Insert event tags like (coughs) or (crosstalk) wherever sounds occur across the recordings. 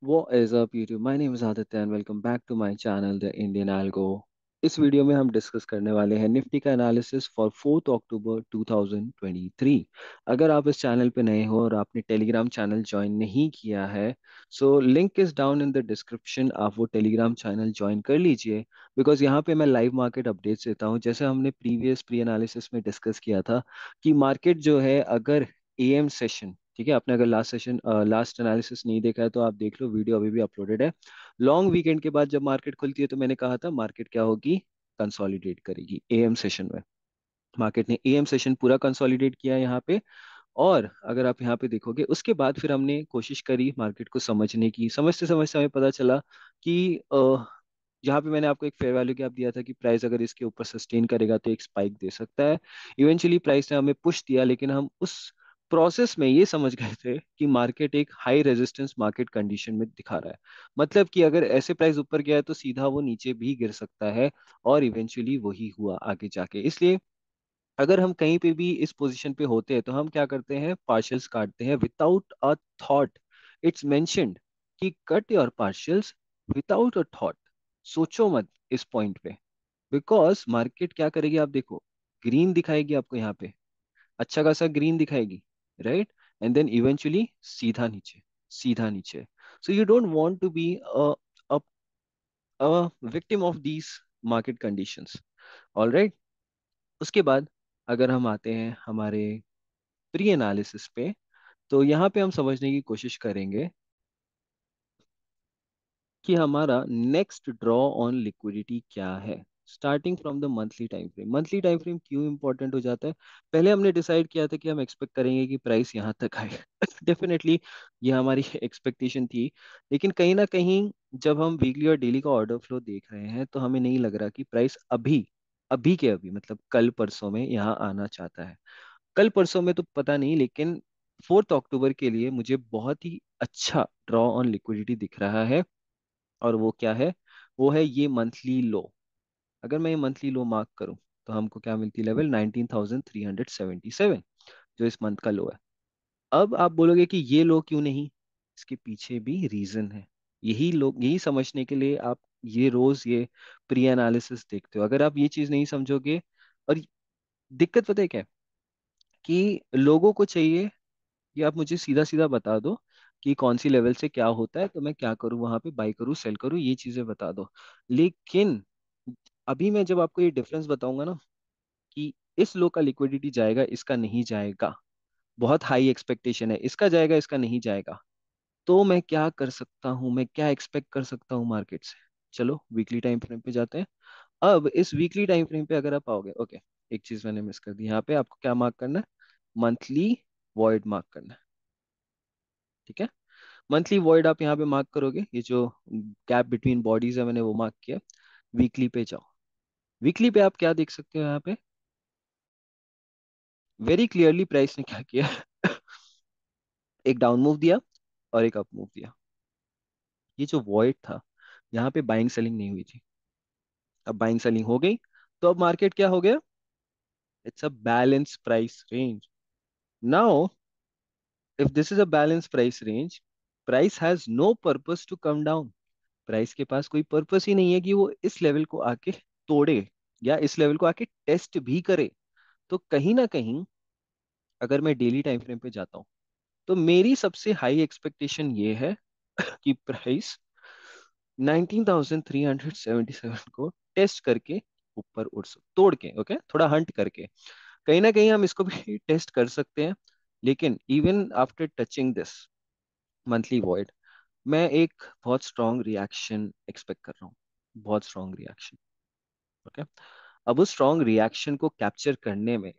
What is up YouTube? My name is Aditya and welcome back to my channel The Indian Algo. इस video में हम discuss करने वाले हैं Nifty का एनालिसिस फॉर फोर्थ अक्टूबर 2023 अगर आप इस चैनल पे नए हो और आपने टेलीग्राम चैनल ज्वाइन नहीं किया है so link is down in the description आप वो टेलीग्राम चैनल ज्वाइन कर लीजिए बिकॉज यहाँ पे मैं लाइव मार्केट अपडेट्स देता हूँ जैसे हमने प्रीवियस प्री एनालिसिस में डिस्कस किया था कि मार्केट जो है अगर ए सेशन ठीक है आपने अगर लास्ट सेशन लास्ट एनालिसिस नहीं देखा है तो आप देख लो वीडियो अभी भी अपलोडेड है लॉन्ग वीकेंड के बाद जब मार्केट खुलती है तो मैंने कहा था मार्केट क्या होगी कंसोलिडेट करेगी एएम सेशन में मार्केट ने एएम सेशन पूरा कंसोलिडेट किया यहाँ पे और अगर आप यहाँ पे देखोगे उसके बाद फिर हमने कोशिश करी मार्केट को समझने की समझते समझते हमें पता चला कि जहाँ पे मैंने आपको एक फेयर वैल्यू गैप दिया था कि प्राइस अगर इसके ऊपर सस्टेन करेगा तो एक स्पाइक दे सकता है इवेंचुअली प्राइस ने हमें पुश दिया लेकिन हम उस प्रोसेस में ये समझ गए थे कि मार्केट एक हाई रेजिस्टेंस मार्केट कंडीशन में दिखा रहा है मतलब कि अगर ऐसे प्राइस ऊपर गया है तो सीधा वो नीचे भी गिर सकता है और इवेंचुअली वही हुआ आगे जाके इसलिए अगर हम कहीं पे भी इस पोजीशन पे होते हैं तो हम क्या करते हैं पार्शल्स काटते हैं विदाउट अ थॉट इट्स मैं कि cut your partials without a thought सोचो मत इस पॉइंट पे बिकॉज मार्केट क्या करेगी आप देखो ग्रीन दिखाएगी आपको यहाँ पे अच्छा खासा ग्रीन दिखाएगी right and then eventually seedha niche seedha niche so you don't want to be a, a, a victim of these market conditions all right उसके बाद अगर हम आते हैं हमारे प्री एनालिसिस पे तो यहाँ पे हम समझने की कोशिश करेंगे कि हमारा नेक्स्ट ड्रॉ ऑन लिक्विडिटी क्या है starting from the monthly time frame monthly time frame क्यों इंपॉर्टेंट हो जाता है पहले हमने डिसाइड किया था कि हम एक्सपेक्ट करेंगे कि प्राइस यहाँ तक आए डेफिनेटली (laughs) ये हमारी एक्सपेक्टेशन (laughs) थी लेकिन कहीं ना कहीं जब हम वीकली और डेली का ऑर्डर फ्लो देख रहे हैं तो हमें नहीं लग रहा कि प्राइस अभी अभी के अभी मतलब कल परसों में यहाँ आना चाहता है कल परसों में तो पता नहीं लेकिन फोर्थ अक्टूबर के लिए मुझे बहुत ही अच्छा ड्रॉ ऑन लिक्विडिटी दिख रहा है और वो क्या है वो है ये मंथली लो अगर मैं ये मंथली लो मार्क करूँ तो हमको क्या मिलती है लेवल 19,377 जो इस मंथ का लो है अब आप बोलोगे कि ये लो क्यों नहीं इसके पीछे भी रीजन है यही लोग यही समझने के लिए आप ये रोज ये प्री एनालिसिस देखते हो अगर आप ये चीज नहीं समझोगे और दिक्कत पता है क्या कि लोगों को चाहिए कि आप मुझे सीधा सीधा बता दो कि कौन सी लेवल से क्या होता है तो मैं क्या करूँ वहां पे बाई करूं सेल करूँ ये चीजें बता दो लेकिन अभी मैं जब आपको ये डिफरेंस बताऊंगा ना कि इस लो का लिक्विडिटी जाएगा इसका नहीं जाएगा बहुत हाई एक्सपेक्टेशन है इसका जाएगा इसका नहीं जाएगा तो मैं क्या कर सकता हूँ मैं क्या एक्सपेक्ट कर सकता हूँ मार्केट से चलो वीकली टाइम फ्रेम पे जाते हैं अब इस वीकली टाइम फ्रेम पे अगर आप आओगे ओके एक चीज मैंने मिस कर दी यहाँ पे आपको क्या मार्क करना है मंथली वॉइड मार्क करना है ठीक है मंथली वॉइड आप यहाँ पे मार्क करोगे ये जो गैप बिटवीन बॉडीज है मैंने वो मार्क किया वीकली पे जाओ वीकली पे आप क्या देख सकते हो यहाँ पे वेरी क्लियरली प्राइस ने क्या किया एक डाउन मूव दिया और एक अप मूव दिया ये जो वॉइड था यहाँ पे बाइंग सेलिंग नहीं हुई थी अब बाइंग सेलिंग हो गई तो अब मार्केट क्या हो गया it's a balance price range now if this is a balance price range price has no purpose to come down price के पास कोई पर्पस ही नहीं है कि वो इस लेवल को आके तोड़े या इस लेवल को आके टेस्ट भी करे तो कहीं ना कहीं अगर मैं डेली टाइम फ्रेम पे जाता हूँ तो मेरी सबसे हाई एक्सपेक्टेशन ये है (coughs) कि प्राइस 19,377 को टेस्ट करके ऊपर उड़ तोड़ के ओके थोड़ा हंट करके कहीं ना कहीं हम इसको भी टेस्ट (laughs) कर सकते हैं लेकिन even after touching this monthly void मैं एक बहुत स्ट्रॉन्ग रिएक्शन एक्सपेक्ट कर रहा हूँ बहुत स्ट्रॉन्ग रिएक्शन ओके अब उस स्ट्रॉन्ग रिएक्शन को कैप्चर करने में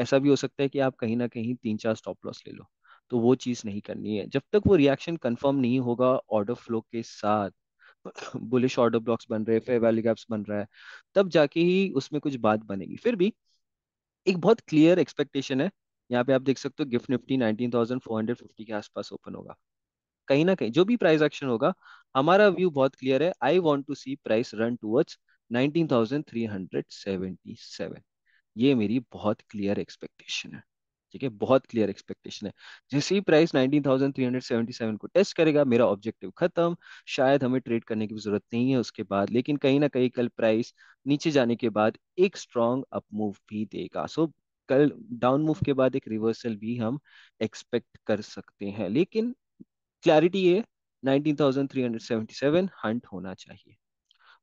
ऐसा भी हो सकता है कि आप कहीं ना कहीं तीन चार स्टॉप लॉस ले लो तो वो चीज़ नहीं करनी है जब तक वो रिएक्शन कंफर्म नहीं होगा ऑर्डर फ्लो के साथ बुलिश ऑर्डर ब्लॉक्स बन रहे फेयर वैल्यू गैप्स बन रहा है तब जाके ही उसमें कुछ बात बनेगी फिर भी एक बहुत क्लियर एक्सपेक्टेशन है यहाँ पे आप देख सकते हो गिफ्ट निफ्टी 19,450 के आसपास ओपन होगा कहीं ना कहीं जो भी प्राइस एक्शन होगा हमारा व्यू बहुत क्लियर है I want to see price run towards 19,377 ये मेरी बहुत क्लियर एक्सपेक्टेशन है ठीक है बहुत क्लियर एक्सपेक्टेशन है जैसे ही प्राइस 19,377 को टेस्ट करेगा मेरा ऑब्जेक्टिव खत्म शायद हमें ट्रेड करने की जरूरत नहीं है उसके बाद लेकिन कहीं ना कहीं कल प्राइस नीचे जाने के बाद एक स्ट्रॉन्ग अप मूव भी देगा सो कल डाउन मूव के बाद एक रिवर्सल भी हम एक्सपेक्ट कर सकते हैं लेकिन क्लैरिटी ये 19,377 हंट होना चाहिए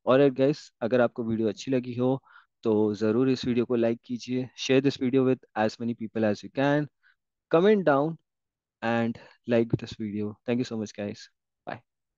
और गैस अगर आपको वीडियो अच्छी लगी हो तो ज़रूर इस वीडियो को लाइक कीजिए share this video with as many people as you can comment down and like this video thank you so much guys.